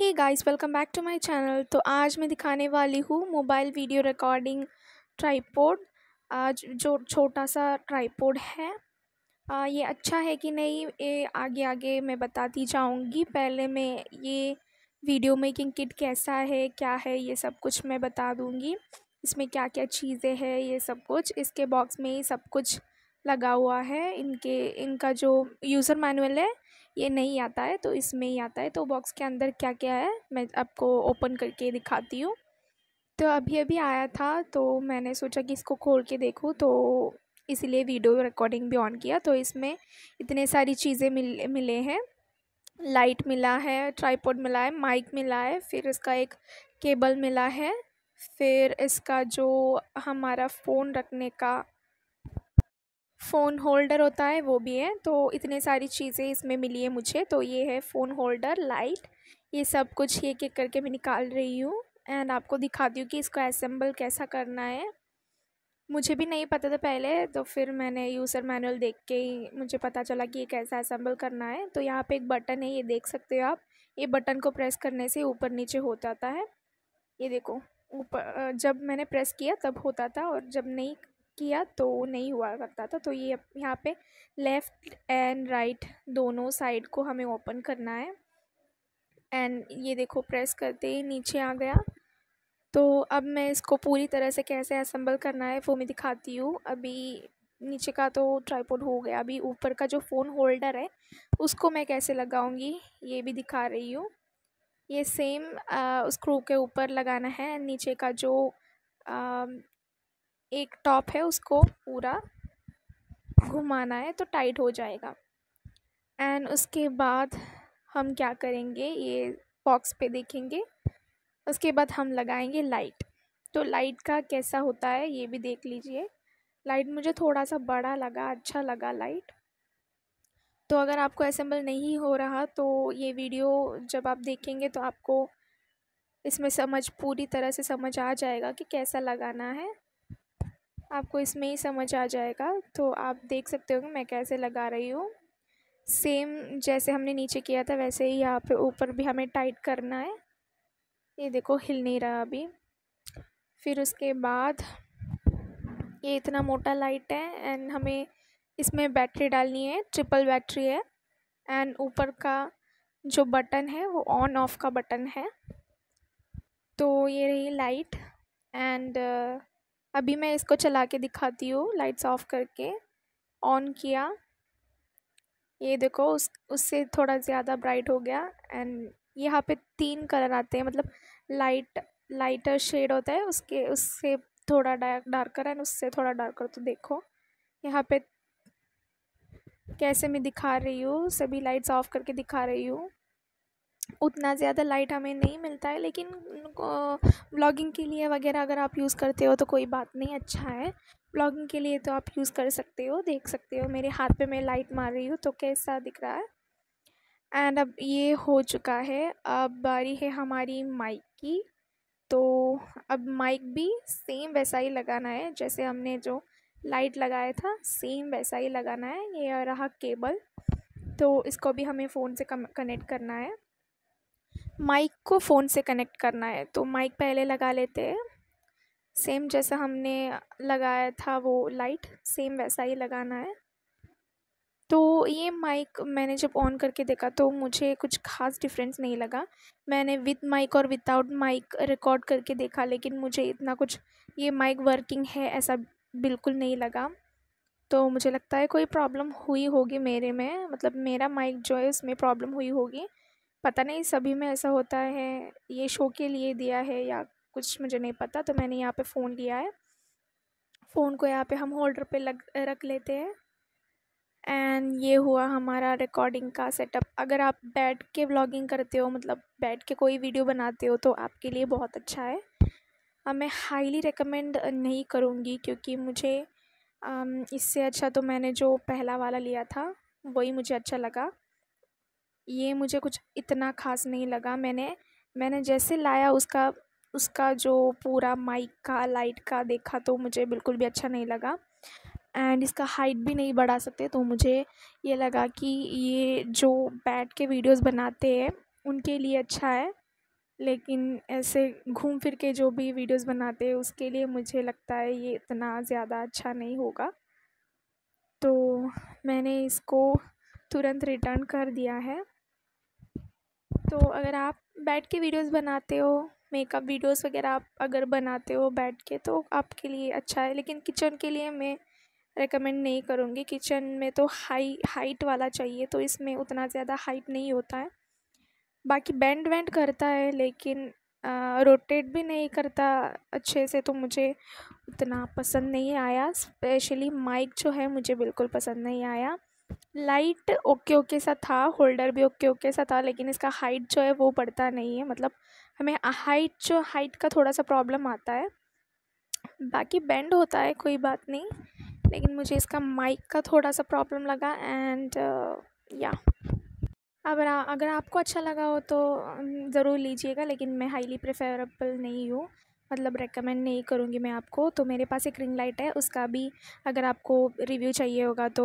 hey guys welcome back to my channel तो आज मैं दिखाने वाली हूँ मोबाइल वीडियो रिकॉर्डिंग ट्राईपोड आज जो छोटा सा ट्राईपोड है आ, ये अच्छा है कि नहीं ये आगे आगे मैं बताती जाऊँगी पहले मैं ये वीडियो मेकिंग किट कैसा है क्या है ये सब कुछ मैं बता दूँगी इसमें क्या क्या चीज़ें हैं ये सब कुछ इसके बॉक्स में ही सब कुछ लगा हुआ है इनके इनका जो यूज़र मैनुअल है ये नहीं आता है तो इसमें ही आता है तो बॉक्स के अंदर क्या क्या है मैं आपको ओपन करके दिखाती हूँ तो अभी अभी आया था तो मैंने सोचा कि इसको खोल के देखूँ तो इसलिए वीडियो रिकॉर्डिंग भी ऑन किया तो इसमें इतने सारी चीज़ें मिल मिले हैं लाइट मिला है ट्राईपोड मिला है माइक मिला है फिर इसका एक केबल मिला है फिर इसका जो हमारा फ़ोन रखने का फ़ोन होल्डर होता है वो भी है तो इतने सारी चीज़ें इसमें मिली है मुझे तो ये है फ़ोन होल्डर लाइट ये सब कुछ एक एक करके मैं निकाल रही हूँ एंड आपको दिखाती हूँ कि इसको असेंबल कैसा करना है मुझे भी नहीं पता था पहले तो फिर मैंने यूज़र मैनुअल देख के ही मुझे पता चला कि ये कैसा असेंबल करना है तो यहाँ पे एक बटन है ये देख सकते हो आप ये बटन को प्रेस करने से ऊपर नीचे हो जाता है ये देखो ऊपर जब मैंने प्रेस किया तब होता था और जब नहीं किया तो नहीं हुआ करता था तो ये यहाँ पे लेफ़्ट एंड राइट दोनों साइड को हमें ओपन करना है एंड ये देखो प्रेस करते ही नीचे आ गया तो अब मैं इसको पूरी तरह से कैसे असम्बल करना है वो मैं दिखाती हूँ अभी नीचे का तो ट्राईपोड हो गया अभी ऊपर का जो फ़ोन होल्डर है उसको मैं कैसे लगाऊंगी ये भी दिखा रही हूँ ये सेम स्क्रू के ऊपर लगाना है नीचे का जो एक टॉप है उसको पूरा घुमाना है तो टाइट हो जाएगा एंड उसके बाद हम क्या करेंगे ये बॉक्स पे देखेंगे उसके बाद हम लगाएंगे लाइट तो लाइट का कैसा होता है ये भी देख लीजिए लाइट मुझे थोड़ा सा बड़ा लगा अच्छा लगा लाइट तो अगर आपको असेंबल नहीं हो रहा तो ये वीडियो जब आप देखेंगे तो आपको इसमें समझ पूरी तरह से समझ आ जाएगा कि कैसा लगाना है आपको इसमें ही समझ आ जाएगा तो आप देख सकते हो कि मैं कैसे लगा रही हूँ सेम जैसे हमने नीचे किया था वैसे ही यहाँ पे ऊपर भी हमें टाइट करना है ये देखो हिल नहीं रहा अभी फिर उसके बाद ये इतना मोटा लाइट है एंड हमें इसमें बैटरी डालनी है ट्रिपल बैटरी है एंड ऊपर का जो बटन है वो ऑन ऑफ का बटन है तो ये रही लाइट एंड uh, अभी मैं इसको चला के दिखाती हूँ लाइट्स ऑफ करके ऑन किया ये देखो उस उससे थोड़ा ज़्यादा ब्राइट हो गया एंड यहाँ पे तीन कलर आते हैं मतलब लाइट लाइटर शेड होता है उसके उससे थोड़ा डार्क डार्कर एंड उससे थोड़ा डार्कर तो देखो यहाँ पे कैसे मैं दिखा रही हूँ सभी लाइट्स ऑफ करके दिखा रही हूँ उतना ज़्यादा लाइट हमें नहीं मिलता है लेकिन ब्लॉगिंग के लिए वगैरह अगर आप यूज़ करते हो तो कोई बात नहीं अच्छा है ब्लॉगिंग के लिए तो आप यूज़ कर सकते हो देख सकते हो मेरे हाथ पे मैं लाइट मार रही हूँ तो कैसा दिख रहा है एंड अब ये हो चुका है अब बारी है हमारी माइक की तो अब माइक भी सेम वैसा ही लगाना है जैसे हमने जो लाइट लगाया था सेम वैसा ही लगाना है ये रहा केबल तो इसको भी हमें फ़ोन से कनेक्ट करना है माइक को फ़ोन से कनेक्ट करना है तो माइक पहले लगा लेते हैं सेम जैसा हमने लगाया था वो लाइट सेम वैसा ही लगाना है तो ये माइक मैंने जब ऑन करके देखा तो मुझे कुछ खास डिफरेंस नहीं लगा मैंने विद माइक और विदाउट माइक रिकॉर्ड करके देखा लेकिन मुझे इतना कुछ ये माइक वर्किंग है ऐसा बिल्कुल नहीं लगा तो मुझे लगता है कोई प्रॉब्लम हुई होगी मेरे में मतलब मेरा माइक जो है उसमें प्रॉब्लम हुई होगी पता नहीं सभी में ऐसा होता है ये शो के लिए दिया है या कुछ मुझे नहीं पता तो मैंने यहाँ पे फ़ोन लिया है फ़ोन को यहाँ पे हम होल्डर पे लग रख लेते हैं एंड ये हुआ हमारा रिकॉर्डिंग का सेटअप अगर आप बैठ के ब्लॉगिंग करते हो मतलब बैठ के कोई वीडियो बनाते हो तो आपके लिए बहुत अच्छा है आ, मैं हाईली रिकमेंड नहीं करूँगी क्योंकि मुझे इससे अच्छा तो मैंने जो पहला वाला लिया था वही मुझे अच्छा लगा ये मुझे कुछ इतना ख़ास नहीं लगा मैंने मैंने जैसे लाया उसका उसका जो पूरा माइक का लाइट का देखा तो मुझे बिल्कुल भी अच्छा नहीं लगा एंड इसका हाइट भी नहीं बढ़ा सकते तो मुझे ये लगा कि ये जो बैठ के वीडियोस बनाते हैं उनके लिए अच्छा है लेकिन ऐसे घूम फिर के जो भी वीडियोस बनाते हैं उसके लिए मुझे लगता है ये इतना ज़्यादा अच्छा नहीं होगा तो मैंने इसको तुरंत रिटर्न कर दिया है तो अगर आप बैठ के वीडियोस बनाते हो मेकअप वीडियोस वगैरह आप अगर बनाते हो बैठ के तो आपके लिए अच्छा है लेकिन किचन के लिए मैं रेकमेंड नहीं करूँगी किचन में तो हाई हाइट वाला चाहिए तो इसमें उतना ज़्यादा हाइट नहीं होता है बाकी बैंड वेंड करता है लेकिन रोटेट भी नहीं करता अच्छे से तो मुझे उतना पसंद नहीं आया स्पेशली माइक जो है मुझे बिल्कुल पसंद नहीं आया लाइट ओके ओके सा था होल्डर भी ओके ओके सा था लेकिन इसका हाइट जो है वो बढ़ता नहीं है मतलब हमें हाइट जो हाइट का थोड़ा सा प्रॉब्लम आता है बाकी बेंड होता है कोई बात नहीं लेकिन मुझे इसका माइक का थोड़ा सा प्रॉब्लम लगा एंड या अगर अगर आपको अच्छा लगा हो तो ज़रूर लीजिएगा लेकिन मैं हाईली प्रेफरेबल नहीं हूँ मतलब रेकमेंड नहीं करूँगी मैं आपको तो मेरे पास एक रिंग लाइट है उसका भी अगर आपको रिव्यू चाहिए होगा तो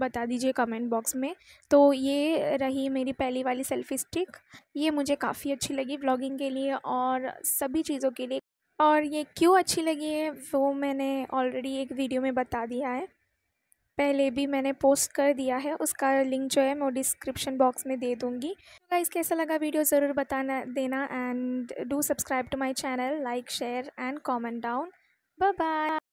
बता दीजिए कमेंट बॉक्स में तो ये रही मेरी पहली वाली सेल्फ़ी स्टिक ये मुझे काफ़ी अच्छी लगी ब्लॉगिंग के लिए और सभी चीज़ों के लिए और ये क्यों अच्छी लगी है वो मैंने ऑलरेडी एक वीडियो में बता दिया है पहले भी मैंने पोस्ट कर दिया है उसका लिंक जो है मैं डिस्क्रिप्शन बॉक्स में दे दूँगी गाइस तो कैसा लगा वीडियो ज़रूर बताना देना and do subscribe to my channel like share and comment down bye